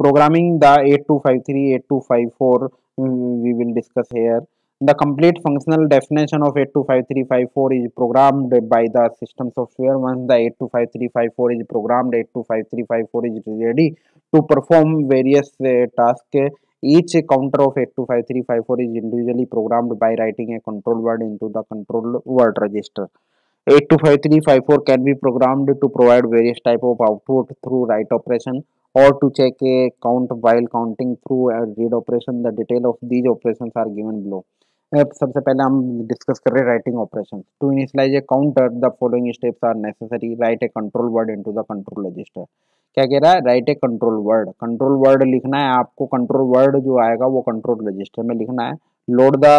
programming the 8253 8254 mm, we will discuss here the complete functional definition of 825354 is programmed by the system software once the 825354 is programmed 825354 is ready to perform various uh, tasks each counter of 825354 is individually programmed by writing a control word into the control word register 825354 can be programmed to provide various type of output through write operation or to check a count while counting through a read operation the detail of these operations are given below uh, सबसे पहले हम discuss कर रहे हैं writing operation to initialise a counter the following steps are necessary write a control word into the control register क्या कह रहा है write a control word control word लिखना है आपको कंट्रोल वर्ड जो आएगा वो कंट्रोल रजिस्टर में लिखना है लोड द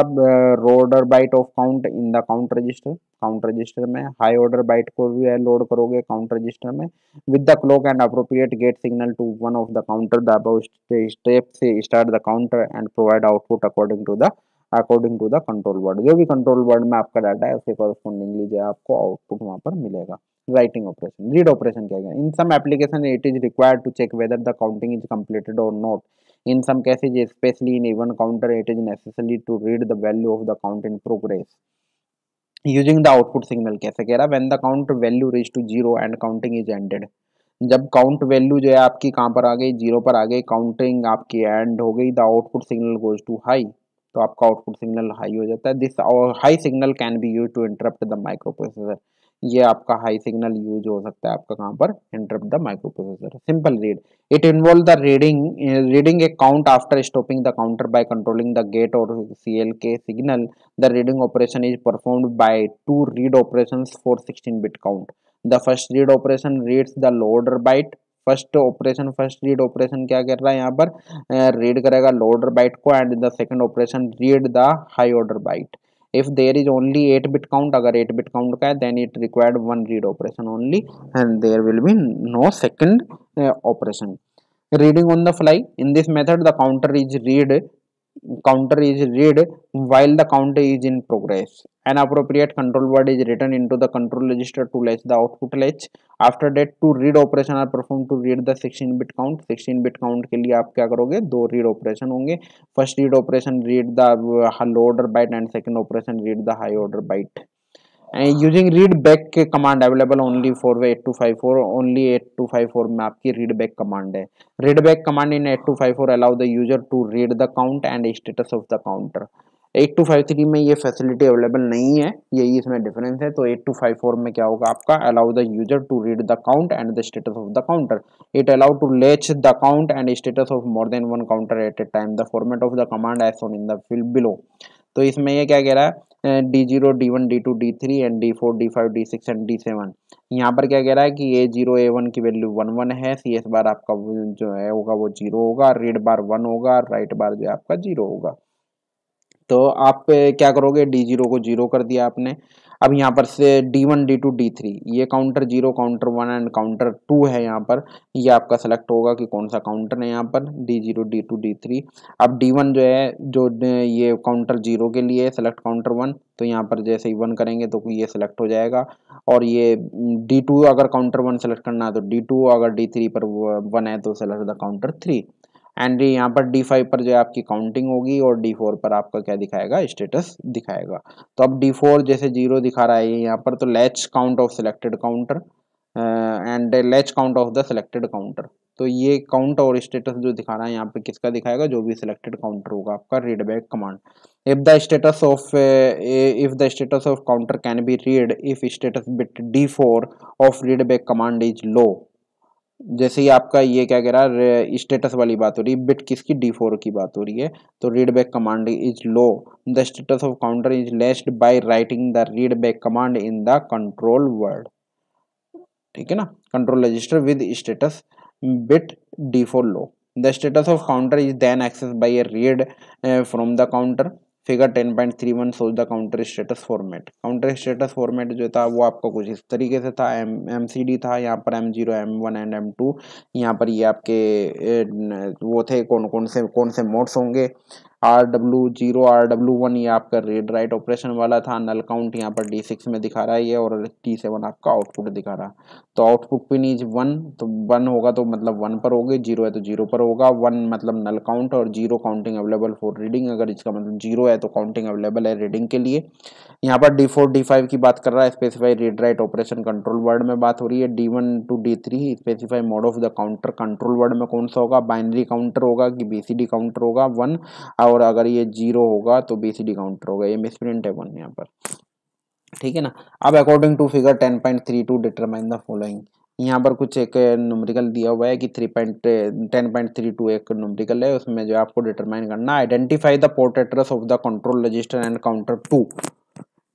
रोडर byte of count in the count register count register में हाई ऑर्डर बाइट को भी लोड करोगे काउंट रजिस्टर में with the clock and appropriate gate signal to one of the counter the above step से start the counter and provide output according to the according to the control word जो भी control word में आपका data है उसके correspondingly जो आपको output वहाँ पर मिलेगा राइटिंग ऑपरेशन रीड ऑपरेशन क्या गया in some application it is required to check whether the counting is completed और not in some cases specially in even counter it is necessary to read the value of the count in progress using the output signal कैसे कह रहा है when the count value reach to zero and counting is ended जब count value जो है आपकी कहाँ पर आ गई जीरो पर आ गई काउंटिंग आपकी एंड हो गई the output signal goes to high तो आपका आउटपुट सिग्नल हाई हो जाता है this high signal can be use to interrupt the micro processor ये आपका हाई सिग्नल यूज हो सकता है आपका कहां पर interrupt the microprocessor simple read it involve the reading reading a count after stopping the counter by controlling the gate और CL के signal the reading operation is performed by two read operation for sixteen bit count the first read operation reads the लोडर byte first operation first read operation क्या कर रहा है यहाँ पर read uh, करेगा लोडर बाइट को and the second operation read the high order byte if there is only 8 bit count agar 8 bit count ka hai, then it required one read operation only and there will be no second uh, operation reading on the fly in this method the counter is read counter is read while the count is in progress. An appropriate control word is written into the control register to latch the output latch. After that, two read operation are performed to read the 16-bit count. 16-bit count ke liye aap kya karoge do read operation honge First read operation read the low order byte and second operation read the high order byte. Using read back के command available only for eight two five four only eight two five four में आपकी read back command है read back command in eight two five four allow the user to read the count and status of the counter eight two five three में ये facility available नहीं है यही इसमें difference है तो एट टू फाइव फोर में क्या होगा आपका allow the user to read the count and the status of the counter it allow to latch the count and status of more than one counter at a time the format of the command as shown in the field below तो इसमें यह क्या कह रहा है D two D three and five D six and seven यहाँ पर क्या कह रहा है कि ए जीरो ए वन की वैल्यू वन वन है सी एस बार आपका जो है होगा वो जीरो होगा रेड बार वन होगा राइट बार जो है आपका जीरो होगा तो आप क्या करोगे डी जीरो को जीरो कर दिया आपने अब यहाँ पर से D one D two D three ये counter zero counter one and counter two है यहाँ पर ये आपका सेलेक्ट होगा कि कौन सा काउंटर है यहाँ पर D zero D two D three अब डी वन जो है जो ये काउंटर जीरो के लिए सेलेक्ट काउंटर वन तो यहाँ पर जैसे ही वन करेंगे तो ये सेलेक्ट हो जाएगा और ये डी टू अगर काउंटर वन सेलेक्ट करना है तो डी टू अगर डी थ्री पर वन है तो select the counter three and यहाँ पर डी फाइव पर जो है आपकी काउंटिंग होगी और डी फोर पर आपका क्या दिखाएगा स्टेटस दिखाएगा तो अब डी फोर जैसे जीरो तो तो दिखा रहा है यहाँ पर तो latch count of selected counter and latch count of the selected counter तो ये काउंट और स्टेटस जो दिखा रहा है यहाँ पे किसका दिखाएगा जो भी सिलेक्टेड काउंटर होगा आपका readback command if the status of if the status of counter can be read if status bit D four of readback command is low जैसे ही आपका ये क्या कह रहा है स्टेटस वाली बात हो रही है बिट किसकी डी फोर की बात हो रही है तो read back command is low the status of counter is latched by writing the read back command in the control word ठीक है ना control register with status bit D four low the status of counter is then access by a read from the counter figure ten point three one shows the counter status format counter status format जो था वो आपका कुछ इस तरीके से था M M C D था यहाँ पर M zero M one and M two यहाँ पर ये आपके वो थे कौन कौन से कौन से मोड्स होंगे R W zero R W one ये आपका रेड राइट ऑपरेशन वाला था नल काउंट यहाँ पर डी सिक्स में दिखा रहा है ये और टी सेवन आपका आउटपुट दिखा रहा है तो आउटपुट पिन इज वन तो वन होगा तो मतलब वन पर होगी जीरो है तो जीरो पर होगा वन मतलब नल काउंट और zero counting available for reading अगर इसका मतलब जीरो है तो काउंटिंग अवेलेबल है रीडिंग के लिए यहाँ पर डी फोर डी फाइव की बात कर रहा है specify read write operation control word में बात हो रही है D one to D three specify mode of the counter control word में कौन सा होगा बाइनरी काउंटर होगा कि बी सी डी काउंटर होगा वन और और अगर ये जीरो होगा तो बी सी डी काउंटर होगा ये मिसप्रिंट है वन यहाँ पर ठीक है ना अब according to figure ten point three two determine the following यहाँ पर कुछ एक नुमरिकल दिया हुआ है कि three point ten point three two एक नुमरिकल है उसमें जो आपको डिटरमाइन करना identify the port address of the control register and counter two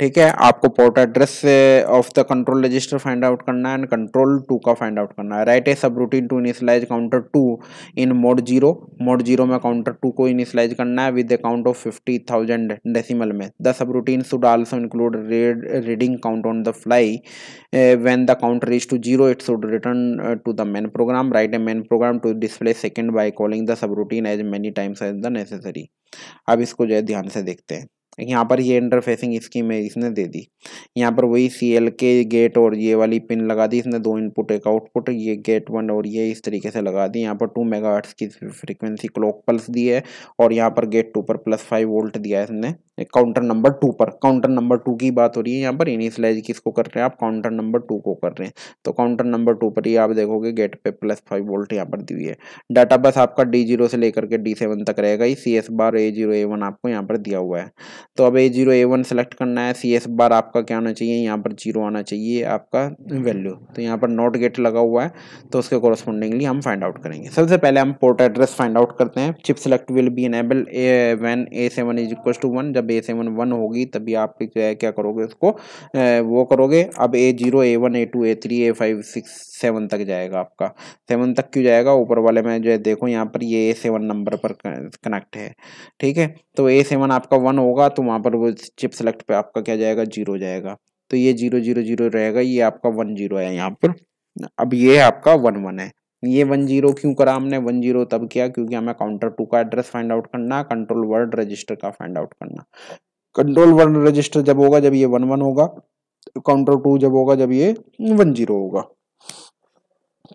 ठीक है आपको port address of the control register find out करना है एंड कंट्रोल टू का फाइंड आउट करना है write A subroutine to initialise counter two in mode zero mode zero में counter two को इनिशलाइज करना है with a count of fifty thousand decimal में the subroutine should also include reading count on the fly when the counter is to zero it should return to the main program right a main program to display second by calling the subroutine as many times as the necessary अब इसको जो है ध्यान से देखते हैं यहाँ पर ये इंटरफेसिंग स्कीम है इसने दे दी यहाँ पर वही सी एल के गेट और ये वाली पिन लगा दी इसने दो इनपुट एक आउटपुट ये गेट वन और ये इस तरीके से लगा दी यहाँ पर टू मेगा की फ्रीक्वेंसी क्लॉक पल्स दी है और यहाँ पर गेट टू पर प्लस फाइव वोल्ट दिया है इसने काउंटर नंबर टू पर काउंटर नंबर टू की बात हो रही है यहाँ पर इनिशलाइज किसको कर रहे हैं आप काउंटर नंबर टू को कर रहे हैं तो काउंटर नंबर टू पर ही आप देखोगे गेट पे प्लस फाइव वोल्ट यहाँ पर दी हुई है डाटा बस आपका डी जीरो से लेकर के डी सेवन तक रहेगा ही C S bar A zero A one आपको यहाँ पर दिया हुआ है तो अब A zero A one select करना है सी एस बार आपका क्या होना चाहिए यहाँ पर जीरो आना चाहिए आपका वैल्यू तो यहाँ पर नॉट गेट लगा हुआ है तो उसके कॉरस्पॉन्डिंगली हम फाइंड आउट करेंगे सबसे पहले हम पोर्ट एड्रेस फाइंड आउट करते हैं chip select will be enable A one A seven is equal to one जब ए सेवन वन होगी तभी आप क्या करोगे उसको वो करोगे अब A zero A one A two A three A five six seven तक जाएगा आपका सेवन तक क्यों जाएगा ऊपर वाले में जो है देखो यहाँ पर ये ए सेवन नंबर पर कनेक्ट है ठीक है तो ए सेवन आपका वन होगा तो वहाँ पर वो चिप सेलेक्ट पे आपका क्या जाएगा जीरो जाएगा तो ये जीरो जीरो जीरो रहेगा ये आपका वन जीरो है यहाँ पर अब ये है आपका वन वन है ये वन जीरो क्यों करा हमने वन जीरो तब किया क्योंकि हमें काउंटर टू का एड्रेस फाइंड आउट करना है कंट्रोल वर्ड रजिस्टर का फाइंड आउट करना कंट्रोल वर्ड रजिस्टर जब होगा जब ये वन वन होगा काउंटर टू जब होगा जब ये वन जीरो होगा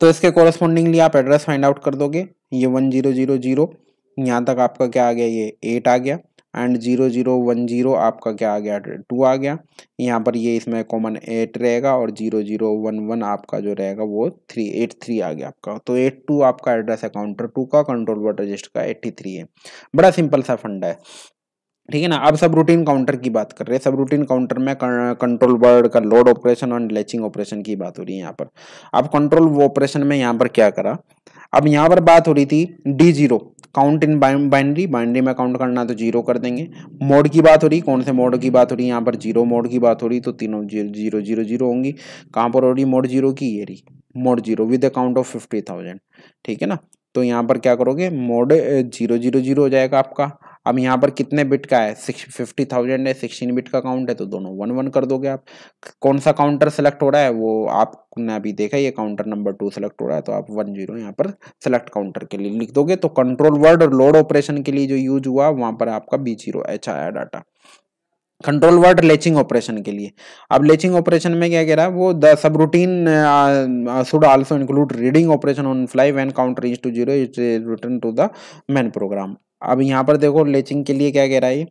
तो इसके कॉरस्पॉन्डिंगली आप एड्रेस फाइंड आउट कर दोगे ये वन जीरो जीरो जीरो यहाँ तक आपका क्या आ गया ये एट आ गया and zero zero one zero आपका क्या आ गया टू आ गया यहाँ पर ये इसमें कॉमन एट रहेगा और जीरो जीरो वन वन आपका जो रहेगा वो थ्री एट थ्री आ गया आपका तो एट टू आपका एड्रेस है काउंटर टू का कंट्रोल वर्ड रजिस्टर का एट्टी थ्री है बड़ा सिंपल सा फंडा है ठीक है ना अब सब रूटीन काउंटर की बात कर रहे हैं सब रूटीन काउंटर में कंट्रोल वर्ड का लोड ऑपरेशन और लेचिंग ऑपरेशन की बात हो रही है यहाँ पर अब कंट्रोल ऑपरेशन में यहाँ पर क्या करा अब यहाँ पर बात हो रही थी D zero count in binary binary में काउंट करना तो जीरो कर देंगे मोड की बात हो रही कौन से मोड की बात हो रही है यहाँ पर जीरो मोड की बात हो रही तो तीनों जीरो जीरो जीरो जीरो होंगी कहाँ पर हो रही मोड जीरो की ये रही mode zero with a count of fifty thousand ठीक है ना तो यहाँ पर क्या करोगे मोड जीरो जीरो जीरो हो जाएगा आपका अब यहाँ पर कितने बिट का है सिक्स फिफ्टी थाउजेंड है सिक्सटीन बिट का काउंट है तो दोनों वन वन कर दोगे आप कौन सा काउंटर सेलेक्ट हो रहा है वो आपने अभी देखा ये काउंटर नंबर टू सेलेक्ट हो रहा है तो आप वन जीरो यहाँ पर सेलेक्ट काउंटर के लिए लिख दोगे तो कंट्रोल वर्ड और लोड ऑपरेशन के लिए जो यूज हुआ वहाँ पर आपका बी जीरो एच आया data control word latching operation के लिए अब लेचिंग ऑपरेशन में क्या कह रहा है वो the subroutine should also include reading operation on fly when counter is to zero is return to the main program अब यहाँ पर देखो लेचिंग के लिए क्या कह रहा है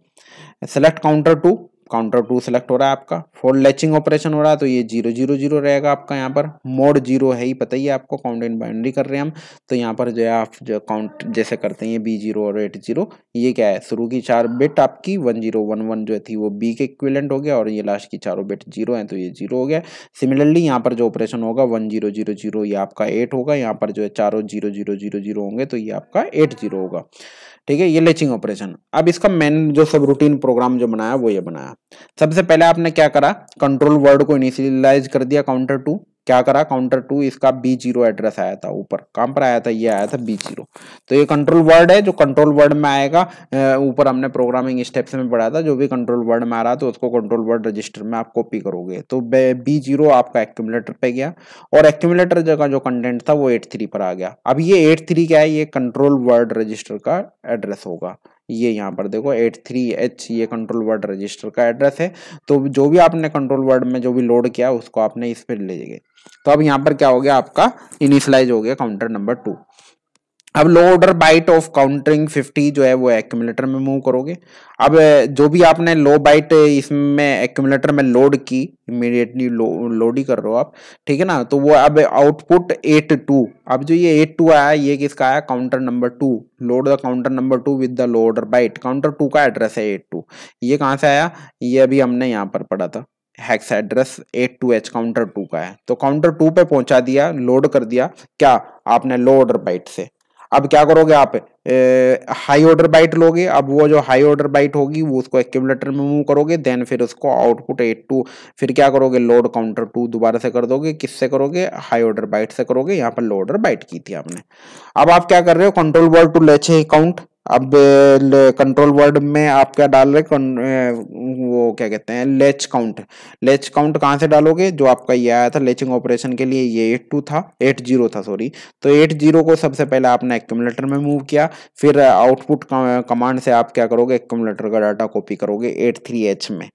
select counter two counter two select हो रहा है आपका फोर लेचिंग ऑपरेशन हो रहा है तो ये जीरो जीरो जीरो रहेगा आपका यहाँ पर मोड जीरो है ही पता ही है आपको काउंट इन बाइंड्री कर रहे हैं हम तो यहाँ पर जो है आप जो काउंट जैसे करते हैं बी जीरो और एट जीरो ये क्या है शुरू की चार बिट आपकी वन जीरो वन वन जो थी वो बी के इक्विलेंट हो गया और ये लास्ट की चारों बिट जीरो है तो ये जीरो हो गया सिमिलरली यहाँ पर जो ऑपरेशन होगा वन जीरो जीरो जीरो ये आपका एट होगा यहाँ पर जो है चारों जीरो जीरो जीरो जीरो होंगे तो ये आपका एट जीरो होगा ठीक है ये लेचिंग ऑपरेशन अब इसका मेन जो सब रूटीन प्रोग्राम जो बनाया वो ये बनाया सबसे पहले आपने क्या करा कंट्रोल वर्ड को इनिशियलाइज कर दिया काउंटर टू क्या करा काउंटर टू इसका बी जीरो एड्रेस आया था ऊपर कहां पर आया था ये आया था बी जीरो तो ये कंट्रोल वर्ड है जो कंट्रोल वर्ड में आएगा ऊपर हमने प्रोग्रामिंग स्टेप्स में पढ़ा था जो भी कंट्रोल वर्ड में आ रहा तो उसको कंट्रोल वर्ड रजिस्टर में आप कॉपी करोगे तो बी जीरो आपका एक्यूमुलेटर पे गया और एक्यूमुलेटर जगह जो कंटेंट था वो एट थ्री पर आ गया अब ये एट थ्री क्या है ये कंट्रोल वर्ड रजिस्टर का एड्रेस होगा ये यहाँ पर देखो एट थ्री एच ये कंट्रोल वर्ड रजिस्टर का एड्रेस है तो जो भी आपने कंट्रोल वर्ड में जो भी लोड किया उसको आपने इस पर ले जाइए तो अब यहाँ पर क्या हो गया आपका इनिशलाइज हो गया काउंटर नंबर टू अब low order byte of countering 50 जो है वो एक्यूमुलेटर में मूव करोगे अब जो भी आपने लो बाइट इसमें एक्यूमुलेटर में लोड की इमीडिएटली लो, लोड ही कर रहे हो आप ठीक है ना तो वो अब आउटपुट एट टू अब जो ये एट टू आया ये किसका आया counter number two load the counter number two with the low order byte counter two का एड्रेस है एट टू ये कहाँ से आया ये अभी हमने यहाँ पर पढ़ा था hex address eight two H counter two का है तो काउंटर टू पे पहुंचा दिया लोड कर दिया क्या आपने लो ऑर्डर बाइट से अब क्या करोगे आप हाई ऑर्डर बाइट लोगे अब वो जो हाई ऑर्डर बाइट होगी वो उसको एक्यूबलेटर में मूव करोगे देन फिर उसको आउटपुट एट टू फिर क्या करोगे लोड काउंटर टू दोबारा से कर दोगे किससे करोगे हाई ऑर्डर बाइट से करोगे यहाँ पर लो ऑर्डर बाइट की थी आपने अब आप क्या कर रहे हो control ball to latch count अब कंट्रोल वर्ड में आप क्या डाल रहे वो क्या कहते हैं लेच काउंट लेच काउंट कहाँ से डालोगे जो आपका ये आया था लेचिंग ऑपरेशन के लिए ये एट टू था एट जीरो था सॉरी तो एट जीरो को सबसे पहले आपने एक्यूमुलेटर में मूव किया फिर आउटपुट कमांड से आप क्या करोगे एक्यूमुलेटर का डाटा कॉपी करोगे एट थ्री एच में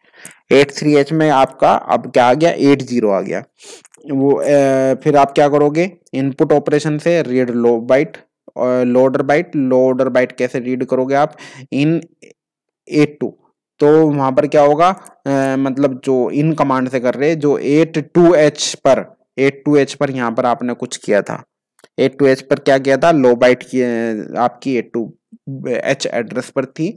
एट थ्री एच में आपका अब क्या आ गया एट जीरो आ गया वो ए, फिर आप क्या करोगे इनपुट ऑपरेशन से read low byte low order byte low order byte कैसे रीड करोगे आप इन एट टू तो वहां पर क्या होगा आ, मतलब जो इन कमांड से कर रहे जो एट टू एच पर एट टू एच पर यहाँ पर आपने कुछ किया था एट टू एच पर क्या किया था लो बाइट की आपकी एट टू एच एड्रेस पर थी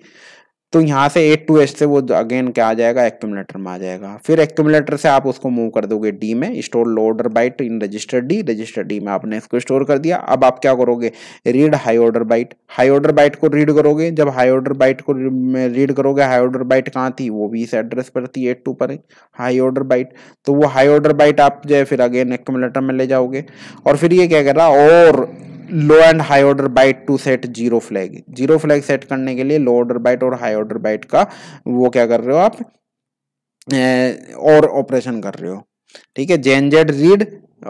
तो यहाँ से एट टू एच से वो अगेन क्या आ जाएगा एक्यूमलेटर में आ जाएगा फिर एक्यूमलेटर से आप उसको मूव कर दोगे डी में store low order byte in register D register D में आपने इसको स्टोर कर दिया अब आप क्या करोगे read high order byte high order byte को रीड करोगे जब हाई ऑर्डर बाइट को रीड करोगे हाई ऑर्डर बाइट कहाँ थी वो भी इस एड्रेस पर थी एट टू पर हाई ऑर्डर बाइट तो वो हाई ऑर्डर बाइट आप जो है फिर अगेन एक्यूमलेटर में ले जाओगे और फिर ये क्या कर रहा और low and high order byte to set zero flag zero flag set करने के लिए लो ऑर्डर बाइट और हाई ऑर्डर बाइट का वो क्या कर रहे हो आप और ऑपरेशन कर रहे हो ठीक है जेन जेड रीड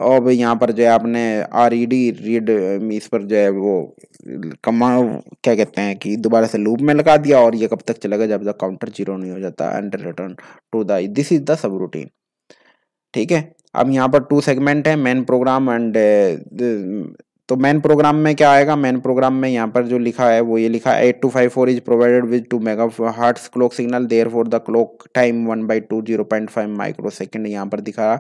और यहाँ पर जो है आपने आर ई डी रीड इस पर जो है वो कमा क्या कहते हैं कि दोबारा से लूप में लगा दिया और ये कब तक चलेगा जब तक काउंटर जीरो नहीं हो जाता and return to the this is the subroutine ठीक है अब यहाँ पर टू सेगमेंट है मेन प्रोग्राम एंड तो मैन प्रोग्राम में क्या आएगा मैन प्रोग्राम में यहाँ पर जो लिखा है वो ये लिखा है eight two five four is provided with two megahertz clock signal there for the clock time one by two zero point five microsecond यहाँ पर दिखा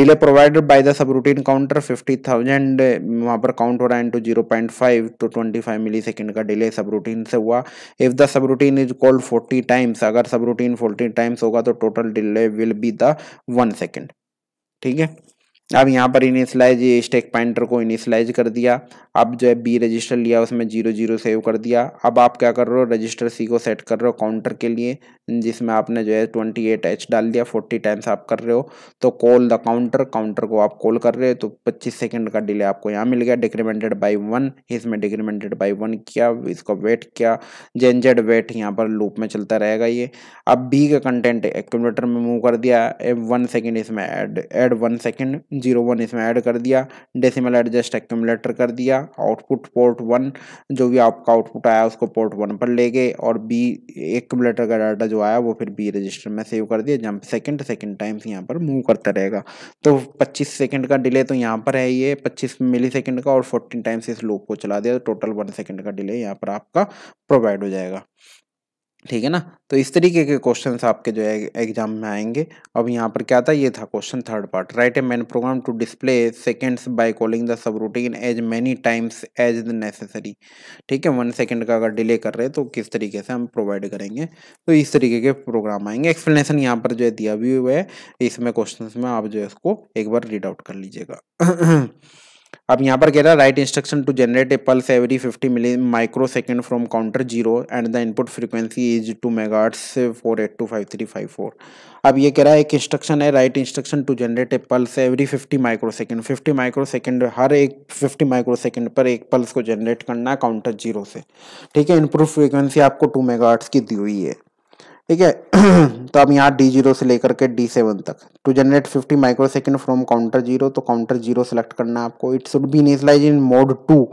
delay provided by the subroutine counter fifty thousand वहाँ पर count हो रहा है into zero point five two twenty five millisecond का delay subroutine से हुआ if the subroutine is called forty times अगर सब रूटीन फोर्टी टाइम्स होगा तो total delay will be the one second ठीक है अब यहाँ पर इनिशलाइज स्टेक पॉइंटर को इनिशलाइज कर दिया अब जो है बी रजिस्टर लिया उसमें जीरो जीरो सेव कर दिया अब आप क्या कर रहे हो रजिस्टर सी को सेट कर रहे हो काउंटर के लिए जिसमें आपने जो है ट्वेंटी एट एच डाल दिया फोर्टी टाइम्स आप कर रहे हो तो कॉल द काउंटर काउंटर को आप कॉल कर रहे हो तो पच्चीस सेकेंड का डिले आपको यहाँ मिल गया डिक्रीमेंटेड बाई वन इसमें डिक्रीमेंटेड बाई वन किया इसको वेट किया जेंजेड वेट यहाँ पर लूप में चलता रहेगा ये अब बी का कंटेंट एक्यूमलेटर में मूव कर दिया वन सेकेंड इसमें add add one second zero one इसमें ऐड कर दिया डेसिमल एडजस्ट एक्यूमलेटर कर दिया आउटपुट पोर्ट वन जो भी आपका आउटपुट आया उसको पोर्ट वन पर ले गए और बी एक्यूमलेटर का डाटा जो आया वो फिर बी रजिस्टर में सेव कर दिया जंप सेकंड सेकंड टाइम्स यहाँ पर मूव करता रहेगा तो 25 सेकंड का डिले तो यहाँ पर है ये 25 मिली सेकंड का और 14 टाइम्स इस लूप को चला दिया तो टोटल वन सेकंड का डिले यहाँ पर आपका प्रोवाइड हो जाएगा ठीक है ना तो इस तरीके के क्वेश्चन आपके जो है एग्जाम में आएंगे अब यहाँ पर क्या था ये था question third part write a main program to display seconds by calling the subroutine as many times as the necessary ठीक है वन सेकेंड का अगर डिले कर रहे हैं तो किस तरीके से हम प्रोवाइड करेंगे तो इस तरीके के प्रोग्राम आएंगे एक्सप्लेनेशन यहाँ पर जो है दिया भी हुआ है इसमें क्वेश्चन में आप जो है इसको एक बार रीड आउट कर लीजिएगा अब यहाँ पर कह रहा है write instruction to generate a pulse every 50 milli microsecond from counter zero and the input frequency is two megahertz four eight two five three five four अब ये कह रहा है एक इंस्ट्रक्शन है write instruction to generate a pulse every 50 microsecond 50 microsecond हर एक 50 microsecond पर एक पल्स को जनरेट करना है काउंटर जीरो से ठीक है इनपुट फ्रिक्वेंसी आपको टू मेगा की दी हुई है ठीक है तो अब यहाँ डी जीरो से लेकर के डी सेवन तक to generate fifty microsecond from counter zero तो काउंटर जीरो सेलेक्ट करना है आपको it should be initialise in mode two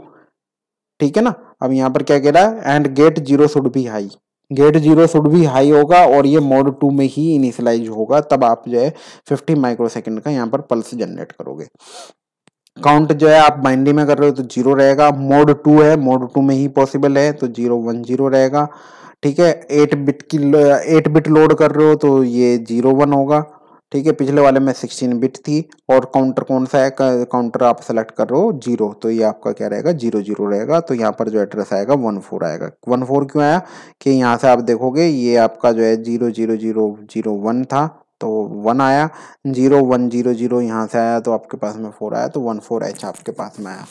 ठीक है ना अब यहाँ पर क्या कह रहा है and gate zero should be high gate zero should भी हाई होगा और ये मोड टू में ही इनिशलाइज होगा तब आप जो है फिफ्टी माइक्रो सेकेंड का यहाँ पर पल्स जनरेट करोगे काउंट जो है आप बाइंडी में कर रहे हो तो जीरो रहेगा मोड टू है मोड टू में ही पॉसिबल है तो जीरो वन जीरो रहेगा ठीक है एट बिट की एट बिट लोड कर रहे हो तो ये जीरो वन होगा ठीक है पिछले वाले में सिक्सटीन बिट थी और काउंटर कौन सा है काउंटर आप सेलेक्ट कर रहे हो जीरो तो ये आपका क्या रहेगा जीरो जीरो रहेगा तो यहाँ पर जो एड्रेस आएगा वन फोर आएगा वन फोर क्यों आया कि यहाँ से आप देखोगे ये आपका जो है zero zero zero zero one था तो वन आया जीरो वन जीरो जीरो यहाँ से आया तो आपके पास में फोर आया तो वन फोर एच आपके पास में आया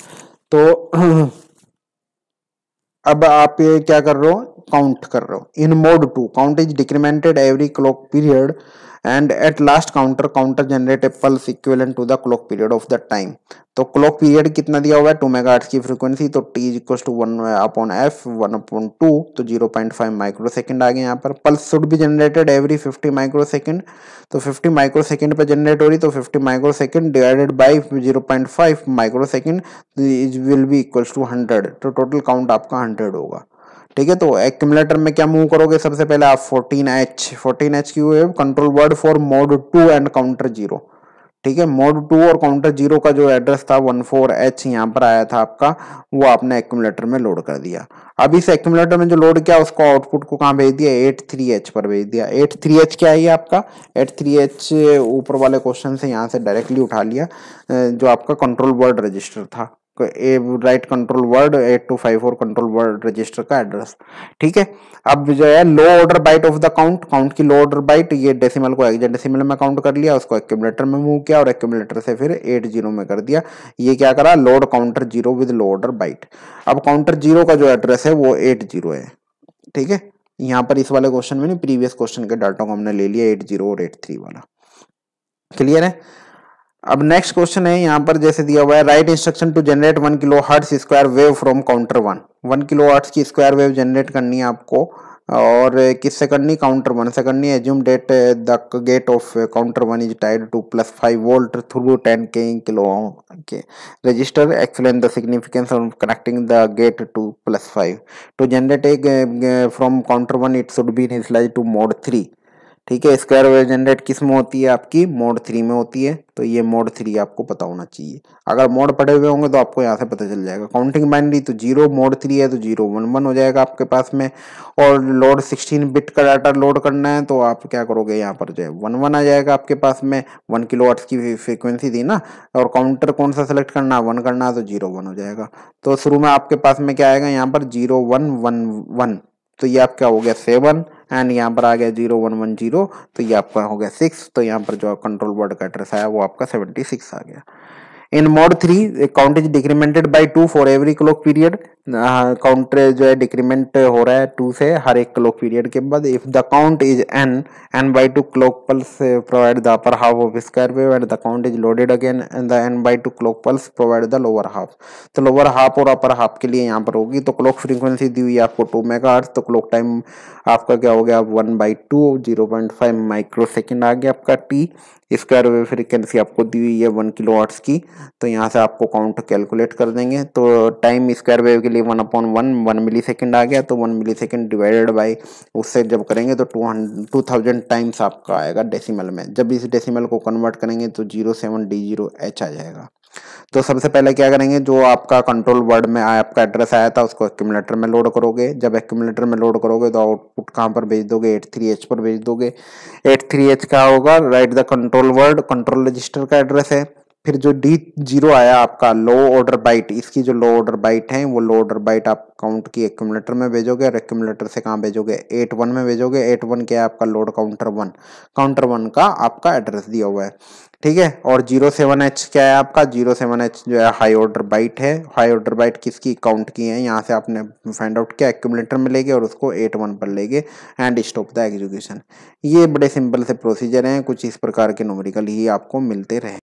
तो अब आप ये क्या कर रहे हो काउंट कर रहे हो in mode two count is decremented every clock period and at last counter counter generate a equivalent to the clock period of the time तो क्लॉक पीरियड कितना दिया हुआ है टू मेगा की फ्रीक्वेंसी तो T is equal to one upon F one upon two तो zero point five microsecond आ गए यहाँ पर pulse should be generated every fifty microsecond तो फिफ्टी माइक्रो सेकेंड पर जनरेट हो रही तो fifty microsecond divided by zero point five microsecond is will be equals to hundred तो टोटल काउंट आपका हंड्रेड होगा ठीक है तो एक्यूमलेटर में क्या मूव करोगे सबसे पहले आप 14H 14H की है control word for mode two and counter zero ठीक है मोड टू और काउंटर जीरो का जो एड्रेस था वन फोर एच यहाँ पर आया था आपका वो आपने एक्यूमलेटर में लोड कर दिया अब इस एक्यूमलेटर में जो लोड किया उसको आउटपुट को कहाँ भेज दिया एट थ्री एच पर भेज दिया एट थ्री एच क्या है आपका एट थ्री एच ऊपर वाले क्वेश्चन से यहाँ से डायरेक्टली उठा लिया जो आपका कंट्रोल वर्ड रजिस्टर था a write control word eight two five four control word register का एड्रेस ठीक है अब जो है low order byte of the count count की लो ऑर्डर बाइट ये डेसिमल को डेसिमल में काउंट कर लिया उसको एक्यूमलेटर में मूव किया और एक्यूमलेटर से फिर एट जीरो में कर दिया ये क्या करा load counter zero with low order byte अब काउंटर जीरो का जो एड्रेस है वो एट जीरो है ठीक है यहाँ पर इस वाले क्वेश्चन में नहीं प्रीवियस क्वेश्चन के डाटा को हमने ले लिया एट जीरो और एट थ्री वाला क्लियर है अब नेक्स्ट क्वेश्चन है यहाँ पर जैसे दिया हुआ है write instruction to generate one kilohertz square wave from counter one one kilohertz की स्क्वायर वेव जनरेट करनी है आपको और किससे करनी काउंटर वन से करनी assume that the gate of counter one is tied to plus five volt through ten K kilo के register explain the significance of connecting the gate to plus five to generate a from counter one it should be initialise to mode three ठीक है square wave generate किस में होती है आपकी mode three में होती है तो ये मोड थ्री आपको पता होना चाहिए अगर मोड पड़े हुए होंगे तो आपको यहाँ से पता चल जाएगा काउंटिंग बाइनरी तो जीरो मोड थ्री है तो जीरो वन वन हो जाएगा आपके पास में और लोड सिक्सटीन बिट का डाटा लोड करना है तो आप क्या करोगे यहाँ पर जो है वन वन आ जाएगा आपके पास में वन किलो वाट्स की फ्रिक्वेंसी थी ना और काउंटर कौन सा सेलेक्ट करना है वन करना है तो जीरो वन हो जाएगा तो शुरू में आपके पास में क्या आएगा यहाँ पर जीरो वन वन वन तो ये आपका हो गया सेवन एंड यहाँ पर आ गया जीरो वन वन जीरो तो ये आपका हो गया सिक्स तो यहाँ पर जो कंट्रोल वर्ड का एड्रेस आया वो आपका सेवेंटी सिक्स आ गया in mode three count is decremented by two for every clock period count जो है डिक्रीमेंट uh, हो रहा है टू से हर एक क्लॉक पीरियड के बाद if the count is N N by two clock pulse provide the upper half of square wave and the count is loaded again and the N by two clock pulse provide the lower half तो lower half और upper half के लिए यहाँ पर होगी तो clock frequency दी हुई है आपको टू मेगा तो क्लॉक टाइम आपका क्या हो गया one by two zero point five microsecond आ गया आपका टी स्क्वायर वेव फ्रिक्वेंसी आपको दी हुई है वन किलो वाट्स की तो यहाँ से आपको काउंट कैलकुलेट कर देंगे तो टाइम स्क्वायर वेव के लिए one upon one one millisecond आ गया तो one millisecond divided by उससे जब करेंगे तो two hundred two thousand times आपका आएगा डेसीमल में जब इस डेसीमल को कन्वर्ट करेंगे तो zero seven D zero H आ जाएगा तो सबसे पहले क्या करेंगे जो आपका कंट्रोल वर्ड में आया आपका एड्रेस आया था उसको एक्यूमलेटर में लोड करोगे जब एक्यूमलेटर में लोड करोगे तो आउटपुट कहाँ पर भेज दोगे एट थ्री एच पर भेज दोगे एट थ्री एच का होगा write the control word control register का एड्रेस है फिर जो डी जीरो आया आपका लो ऑर्डर बाइट इसकी जो लो ऑर्डर बाइट है वो लो ऑर्डर बाइट आप काउंट की एक्यूमलेटर में भेजोगे और एक्यूमलेटर से कहाँ भेजोगे एट वन में भेजोगे एट वन क्या है आपका load counter one counter one का आपका एड्रेस दिया हुआ है ठीक है और जीरो सेवन एच क्या है आपका जीरो सेवन एच जो है हाई ऑर्डर बाइट है हाई ऑर्डर बाइट किसकी काउंट की है यहाँ से आपने फाइंड आउट किया एक्यूमलेटर में लेंगे और उसको एट वन पर लेंगे एंड स्टॉप द एग्जीक्यूशन ये बड़े सिंपल से प्रोसीजर हैं कुछ इस प्रकार के नोमरिकल ही आपको मिलते रहे